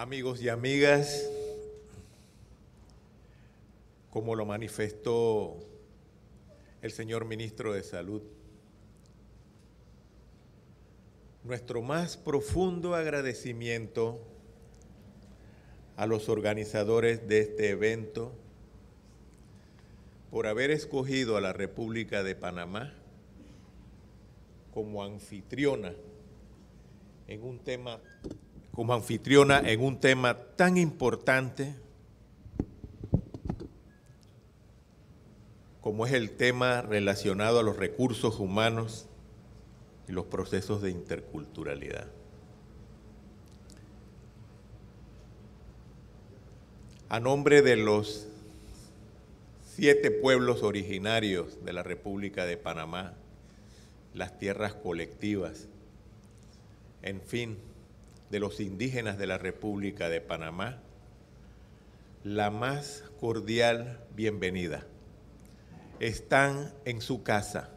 Amigos y amigas, como lo manifestó el señor ministro de Salud, nuestro más profundo agradecimiento a los organizadores de este evento por haber escogido a la República de Panamá como anfitriona en un tema como anfitriona en un tema tan importante como es el tema relacionado a los recursos humanos y los procesos de interculturalidad. A nombre de los siete pueblos originarios de la República de Panamá, las tierras colectivas, en fin, de los indígenas de la República de Panamá, la más cordial bienvenida. Están en su casa.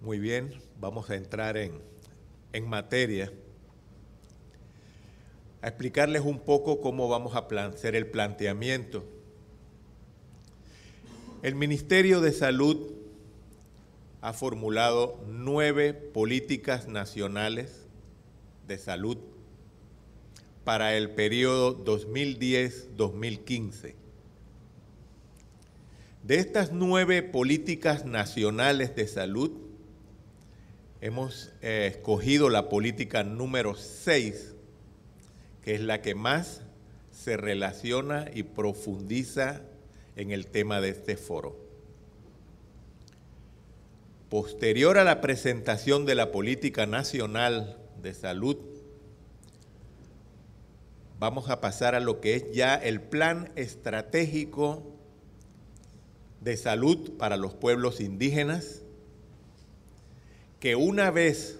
Muy bien, vamos a entrar en, materia, a explicarles un poco cómo vamos a hacer el planteamiento. El Ministerio de Salud ha formulado nueve políticas nacionales de salud para el periodo 2010-2015. De estas nueve políticas nacionales de salud, hemos eh, escogido la política número seis, que es la que más se relaciona y profundiza en el tema de este foro. Posterior a la presentación de la Política Nacional de Salud, vamos a pasar a lo que es ya el Plan Estratégico de Salud para los Pueblos Indígenas, que una vez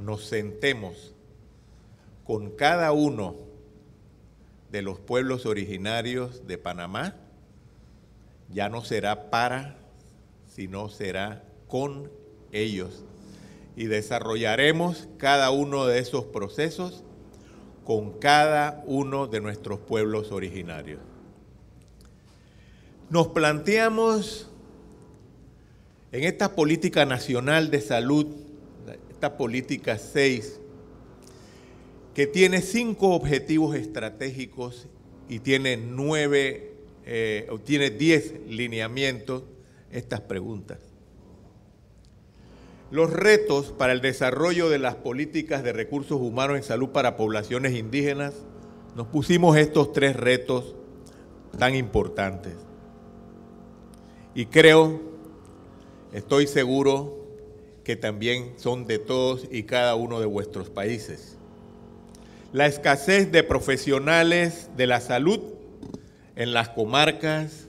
nos sentemos con cada uno de los pueblos originarios de Panamá, ya no será para, sino será con ellos. Y desarrollaremos cada uno de esos procesos con cada uno de nuestros pueblos originarios. Nos planteamos en esta política nacional de salud, esta política 6, que tiene cinco objetivos estratégicos y tiene nueve, eh, tiene diez lineamientos, estas preguntas. Los retos para el desarrollo de las políticas de recursos humanos en salud para poblaciones indígenas, nos pusimos estos tres retos tan importantes. Y creo, estoy seguro, que también son de todos y cada uno de vuestros países. La escasez de profesionales de la salud en las comarcas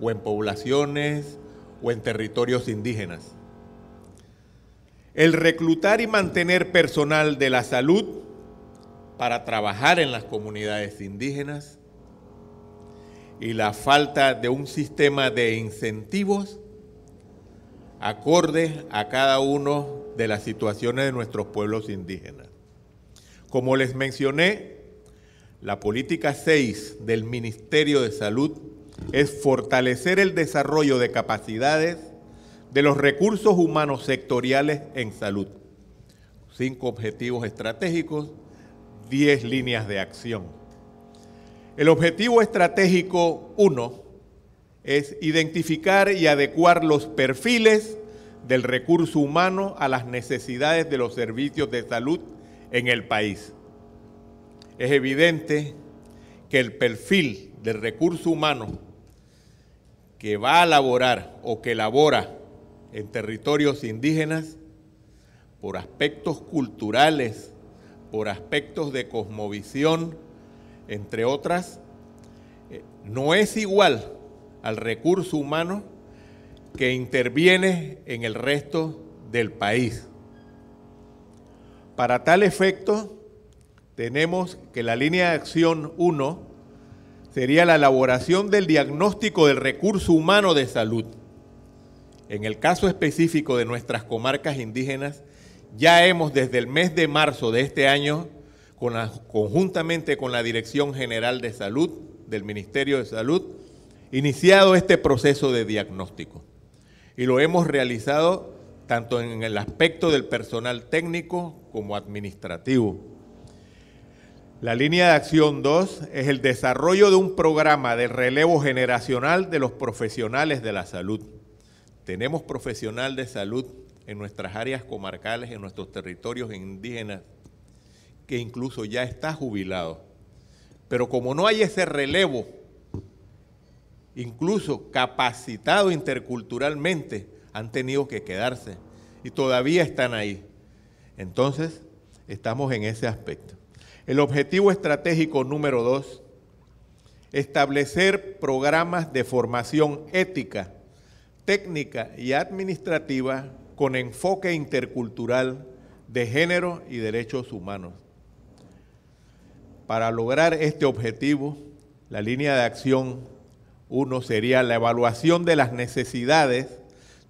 o en poblaciones o en territorios indígenas el reclutar y mantener personal de la salud para trabajar en las comunidades indígenas y la falta de un sistema de incentivos acorde a cada una de las situaciones de nuestros pueblos indígenas. Como les mencioné, la política 6 del Ministerio de Salud es fortalecer el desarrollo de capacidades de los recursos humanos sectoriales en salud. Cinco objetivos estratégicos, diez líneas de acción. El objetivo estratégico uno es identificar y adecuar los perfiles del recurso humano a las necesidades de los servicios de salud en el país. Es evidente que el perfil del recurso humano que va a elaborar o que elabora en territorios indígenas por aspectos culturales, por aspectos de cosmovisión, entre otras, eh, no es igual al recurso humano que interviene en el resto del país. Para tal efecto, tenemos que la línea de acción 1 sería la elaboración del diagnóstico del recurso humano de salud en el caso específico de nuestras comarcas indígenas, ya hemos desde el mes de marzo de este año, conjuntamente con la Dirección General de Salud del Ministerio de Salud, iniciado este proceso de diagnóstico. Y lo hemos realizado tanto en el aspecto del personal técnico como administrativo. La línea de acción 2 es el desarrollo de un programa de relevo generacional de los profesionales de la salud tenemos profesional de salud en nuestras áreas comarcales, en nuestros territorios indígenas, que incluso ya está jubilado. Pero como no hay ese relevo, incluso capacitado interculturalmente, han tenido que quedarse y todavía están ahí. Entonces, estamos en ese aspecto. El objetivo estratégico número dos, establecer programas de formación ética técnica y administrativa con enfoque intercultural de género y derechos humanos. Para lograr este objetivo, la línea de acción 1 sería la evaluación de las necesidades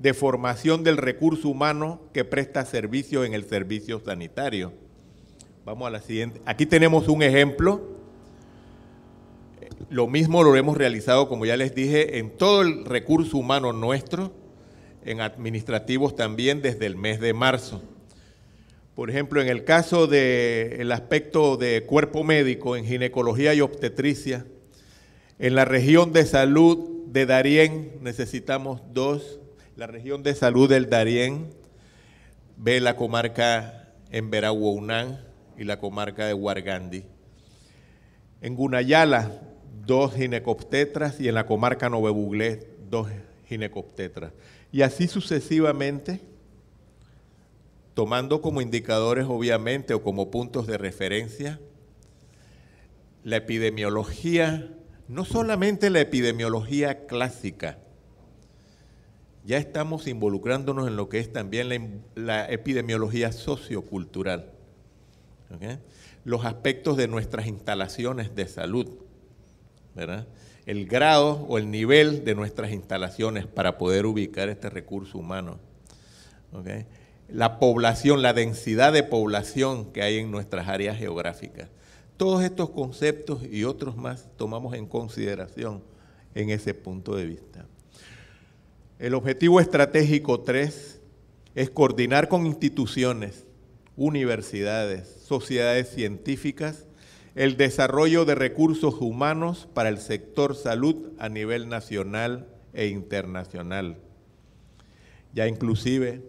de formación del recurso humano que presta servicio en el servicio sanitario. Vamos a la siguiente. Aquí tenemos un ejemplo lo mismo lo hemos realizado, como ya les dije, en todo el recurso humano nuestro, en administrativos también desde el mes de marzo. Por ejemplo, en el caso del aspecto de cuerpo médico en ginecología y obstetricia, en la región de salud de Darién necesitamos dos, la región de salud del Darién ve la comarca en Veraguaunán y la comarca de Huargandi. En Gunayala, dos ginecoptetras y en la comarca Novebuglés dos ginecoptetras. Y así sucesivamente, tomando como indicadores obviamente o como puntos de referencia la epidemiología, no solamente la epidemiología clásica, ya estamos involucrándonos en lo que es también la, epidemiología sociocultural, los aspectos de nuestras instalaciones de salud, el grado o el nivel de nuestras instalaciones para poder ubicar este recurso humano. La población, la densidad de población que hay en nuestras áreas geográficas. Todos estos conceptos y otros más tomamos en consideración en ese punto de vista. El objetivo estratégico 3 es coordinar con instituciones, universidades, sociedades científicas el desarrollo de recursos humanos para el sector salud a nivel nacional e internacional. Ya inclusive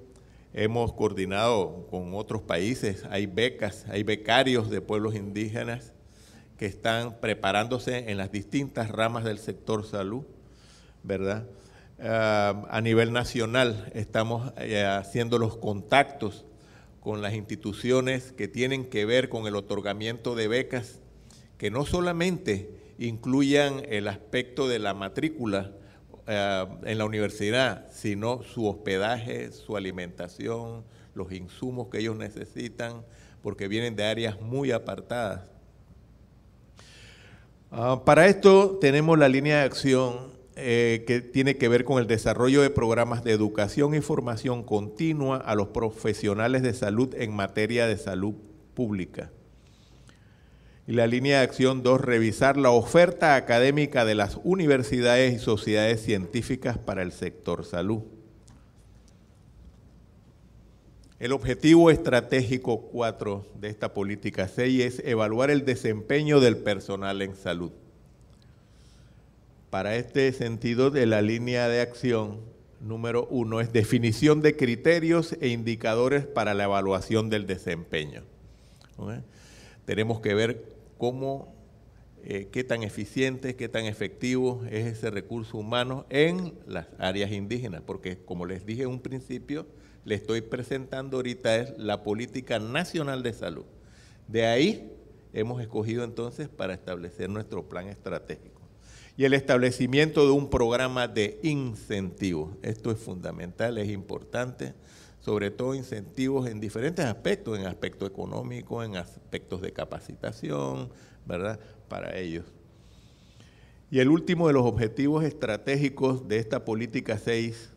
hemos coordinado con otros países, hay becas, hay becarios de pueblos indígenas que están preparándose en las distintas ramas del sector salud, ¿verdad? Ah, a nivel nacional estamos eh, haciendo los contactos con las instituciones que tienen que ver con el otorgamiento de becas, que no solamente incluyan el aspecto de la matrícula eh, en la universidad, sino su hospedaje, su alimentación, los insumos que ellos necesitan, porque vienen de áreas muy apartadas. Ah, para esto tenemos la línea de acción eh, que tiene que ver con el desarrollo de programas de educación y formación continua a los profesionales de salud en materia de salud pública. Y la línea de acción 2, revisar la oferta académica de las universidades y sociedades científicas para el sector salud. El objetivo estratégico 4 de esta política 6 es evaluar el desempeño del personal en salud. Para este sentido de la línea de acción número uno es definición de criterios e indicadores para la evaluación del desempeño. Tenemos que ver cómo, eh, qué tan eficiente, qué tan efectivo es ese recurso humano en las áreas indígenas, porque como les dije en un principio, le estoy presentando ahorita es la política nacional de salud. De ahí hemos escogido entonces para establecer nuestro plan estratégico y el establecimiento de un programa de incentivos. Esto es fundamental, es importante, sobre todo incentivos en diferentes aspectos, en aspecto económico, en aspectos de capacitación, ¿verdad? Para ellos. Y el último de los objetivos estratégicos de esta política 6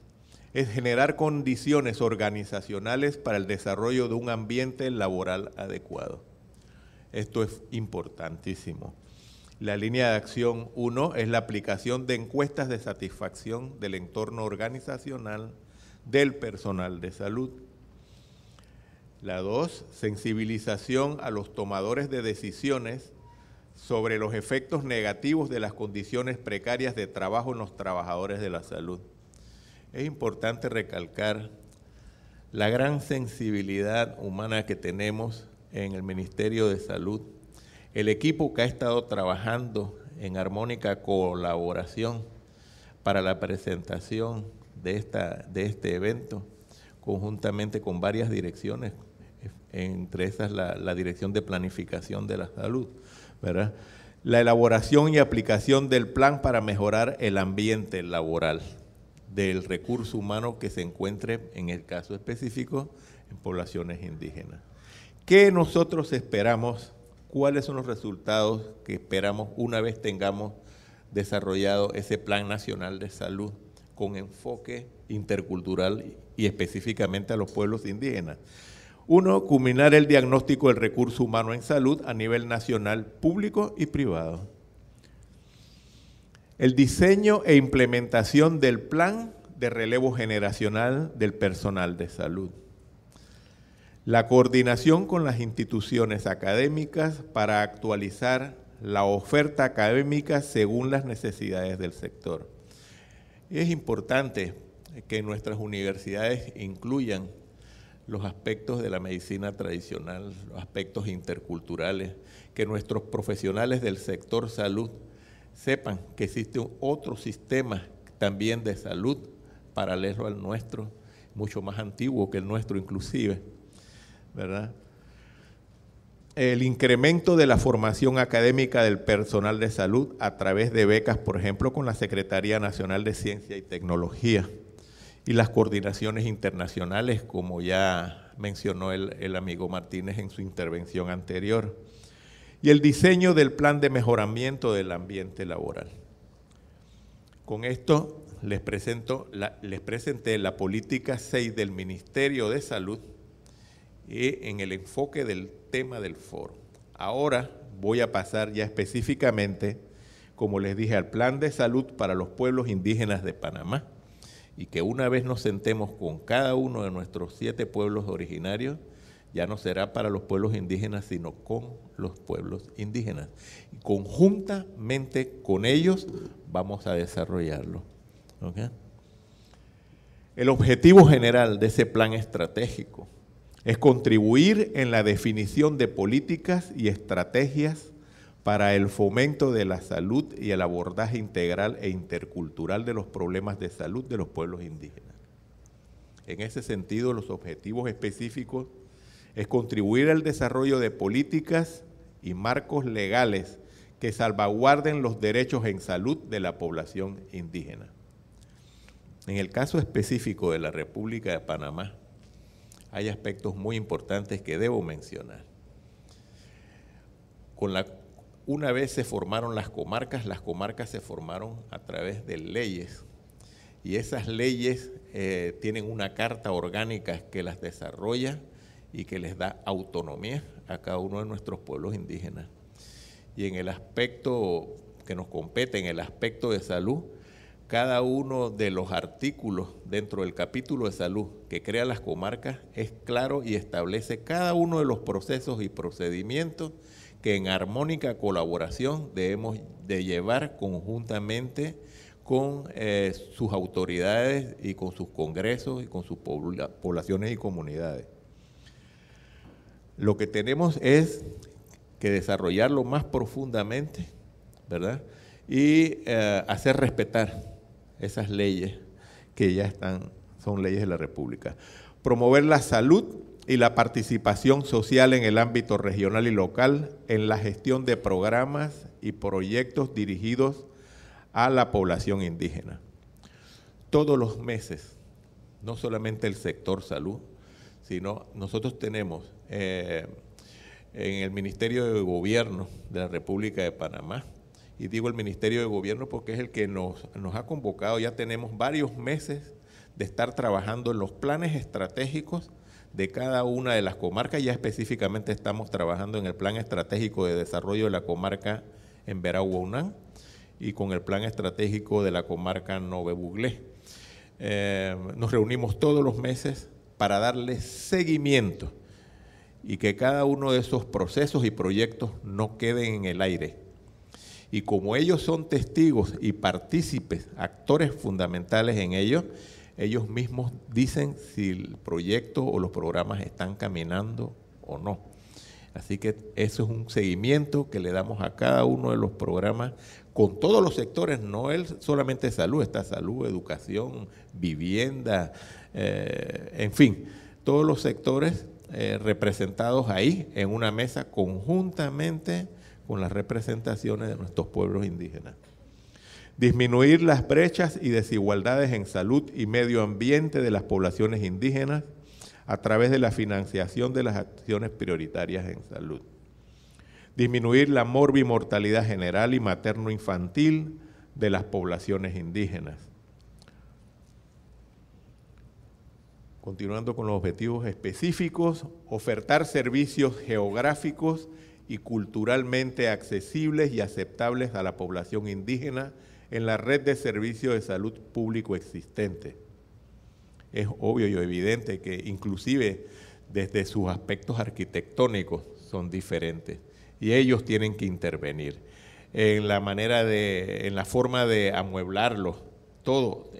es generar condiciones organizacionales para el desarrollo de un ambiente laboral adecuado. Esto es importantísimo. La línea de acción 1 es la aplicación de encuestas de satisfacción del entorno organizacional del personal de salud. La 2, sensibilización a los tomadores de decisiones sobre los efectos negativos de las condiciones precarias de trabajo en los trabajadores de la salud. Es importante recalcar la gran sensibilidad humana que tenemos en el Ministerio de Salud el equipo que ha estado trabajando en armónica colaboración para la presentación de, esta, de este evento, conjuntamente con varias direcciones, entre esas la, Dirección de Planificación de la Salud, ¿verdad? la elaboración y aplicación del plan para mejorar el ambiente laboral del recurso humano que se encuentre, en el caso específico, en poblaciones indígenas. ¿Qué nosotros esperamos cuáles son los resultados que esperamos una vez tengamos desarrollado ese Plan Nacional de Salud con enfoque intercultural y específicamente a los pueblos indígenas. Uno, culminar el diagnóstico del recurso humano en salud a nivel nacional, público y privado. El diseño e implementación del plan de relevo generacional del personal de salud. La coordinación con las instituciones académicas para actualizar la oferta académica según las necesidades del sector. Es importante que nuestras universidades incluyan los aspectos de la medicina tradicional, los aspectos interculturales, que nuestros profesionales del sector salud sepan que existe otro sistema también de salud paralelo al nuestro, mucho más antiguo que el nuestro inclusive, ¿verdad? El incremento de la formación académica del personal de salud a través de becas, por ejemplo, con la Secretaría Nacional de Ciencia y Tecnología y las coordinaciones internacionales, como ya mencionó el, el amigo Martínez en su intervención anterior, y el diseño del plan de mejoramiento del ambiente laboral. Con esto les, presento les presenté la política 6 del Ministerio de Salud y en el enfoque del tema del foro. Ahora voy a pasar ya específicamente, como les dije, al plan de salud para los pueblos indígenas de Panamá y que una vez nos sentemos con cada uno de nuestros siete pueblos originarios, ya no será para los pueblos indígenas, sino con los pueblos indígenas. Y conjuntamente con ellos vamos a desarrollarlo. El objetivo general de ese plan estratégico es contribuir en la definición de políticas y estrategias para el fomento de la salud y el abordaje integral e intercultural de los problemas de salud de los pueblos indígenas. En ese sentido, los objetivos específicos es contribuir al desarrollo de políticas y marcos legales que salvaguarden los derechos en salud de la población indígena. En el caso específico de la República de Panamá, hay aspectos muy importantes que debo mencionar. Con la, una vez se formaron las comarcas, las comarcas se formaron a través de leyes y esas leyes eh, tienen una carta orgánica que las desarrolla y que les da autonomía a cada uno de nuestros pueblos indígenas. Y en el aspecto que nos compete, en el aspecto de salud, cada uno de los artículos dentro del capítulo de salud que crea las comarcas es claro y establece cada uno de los procesos y procedimientos que en armónica colaboración debemos de llevar conjuntamente con eh, sus autoridades y con sus congresos y con sus poblaciones y comunidades. Lo que tenemos es que desarrollarlo más profundamente, ¿verdad? Y eh, hacer respetar esas leyes que ya están, son leyes de la República. Promover la salud y la participación social en el ámbito regional y local en la gestión de programas y proyectos dirigidos a la población indígena. Todos los meses, no solamente el sector salud, sino nosotros tenemos eh, en el Ministerio de Gobierno de la República de Panamá, y digo el Ministerio de Gobierno porque es el que nos, ha convocado, ya tenemos varios meses de estar trabajando en los planes estratégicos de cada una de las comarcas, ya específicamente estamos trabajando en el plan estratégico de desarrollo de la comarca en Veragua y con el plan estratégico de la comarca Nove Buglé. Eh, nos reunimos todos los meses para darle seguimiento y que cada uno de esos procesos y proyectos no queden en el aire, y como ellos son testigos y partícipes, actores fundamentales en ellos, ellos mismos dicen si el proyecto o los programas están caminando o no. Así que eso es un seguimiento que le damos a cada uno de los programas con todos los sectores, no solamente salud, está salud, educación, vivienda, eh, en fin, todos los sectores eh, representados ahí en una mesa conjuntamente con las representaciones de nuestros pueblos indígenas. Disminuir las brechas y desigualdades en salud y medio ambiente de las poblaciones indígenas a través de la financiación de las acciones prioritarias en salud. Disminuir la morbimortalidad general y materno-infantil de las poblaciones indígenas. Continuando con los objetivos específicos, ofertar servicios geográficos y culturalmente accesibles y aceptables a la población indígena en la red de servicios de salud público existente. Es obvio y evidente que inclusive desde sus aspectos arquitectónicos son diferentes y ellos tienen que intervenir en la manera de, en la forma de amueblarlos, todo,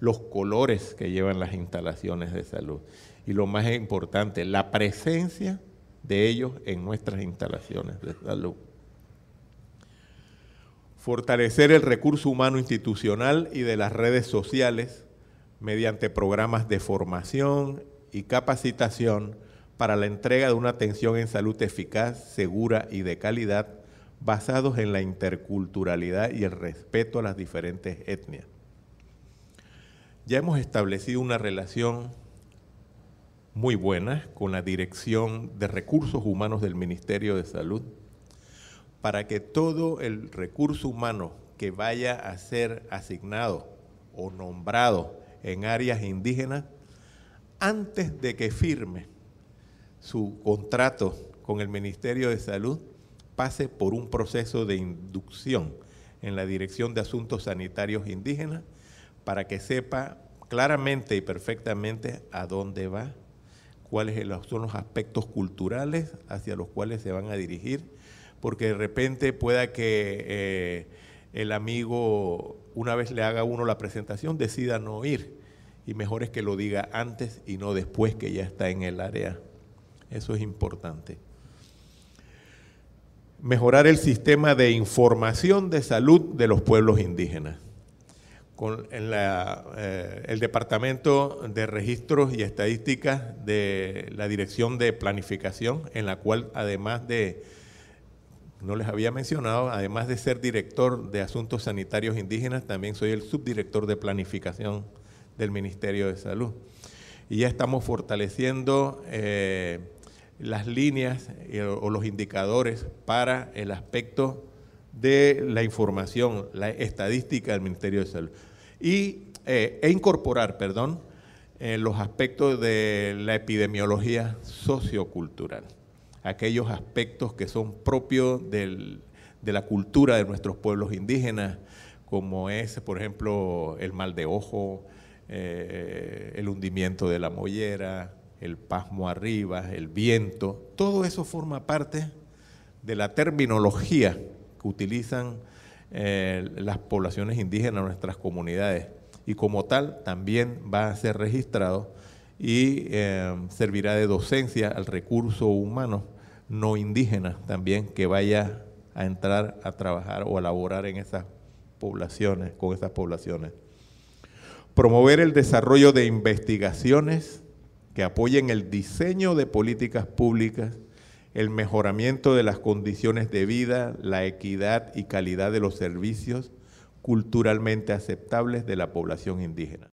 los colores que llevan las instalaciones de salud. Y lo más importante, la presencia de ellos en nuestras instalaciones de salud. Fortalecer el recurso humano institucional y de las redes sociales mediante programas de formación y capacitación para la entrega de una atención en salud eficaz, segura y de calidad basados en la interculturalidad y el respeto a las diferentes etnias. Ya hemos establecido una relación muy buenas con la Dirección de Recursos Humanos del Ministerio de Salud para que todo el recurso humano que vaya a ser asignado o nombrado en áreas indígenas, antes de que firme su contrato con el Ministerio de Salud, pase por un proceso de inducción en la Dirección de Asuntos Sanitarios Indígenas para que sepa claramente y perfectamente a dónde va, cuáles son los aspectos culturales hacia los cuales se van a dirigir, porque de repente pueda que eh, el amigo, una vez le haga uno la presentación, decida no ir, y mejor es que lo diga antes y no después que ya está en el área. Eso es importante. Mejorar el sistema de información de salud de los pueblos indígenas con en eh, el Departamento de Registros y Estadísticas de la Dirección de Planificación, en la cual además de, no les había mencionado, además de ser director de Asuntos Sanitarios Indígenas, también soy el subdirector de Planificación del Ministerio de Salud. Y ya estamos fortaleciendo eh, las líneas eh, o los indicadores para el aspecto de la información, la estadística del Ministerio de Salud y, eh, e incorporar perdón, eh, los aspectos de la epidemiología sociocultural, aquellos aspectos que son propios de la cultura de nuestros pueblos indígenas, como es, por ejemplo, el mal de ojo, eh, el hundimiento de la mollera, el pasmo arriba, el viento, todo eso forma parte de la terminología que utilizan eh, las poblaciones indígenas, nuestras comunidades. Y como tal, también va a ser registrado y eh, servirá de docencia al recurso humano no indígena también que vaya a entrar a trabajar o a laborar en esas poblaciones, con esas poblaciones. Promover el desarrollo de investigaciones que apoyen el diseño de políticas públicas el mejoramiento de las condiciones de vida, la equidad y calidad de los servicios culturalmente aceptables de la población indígena.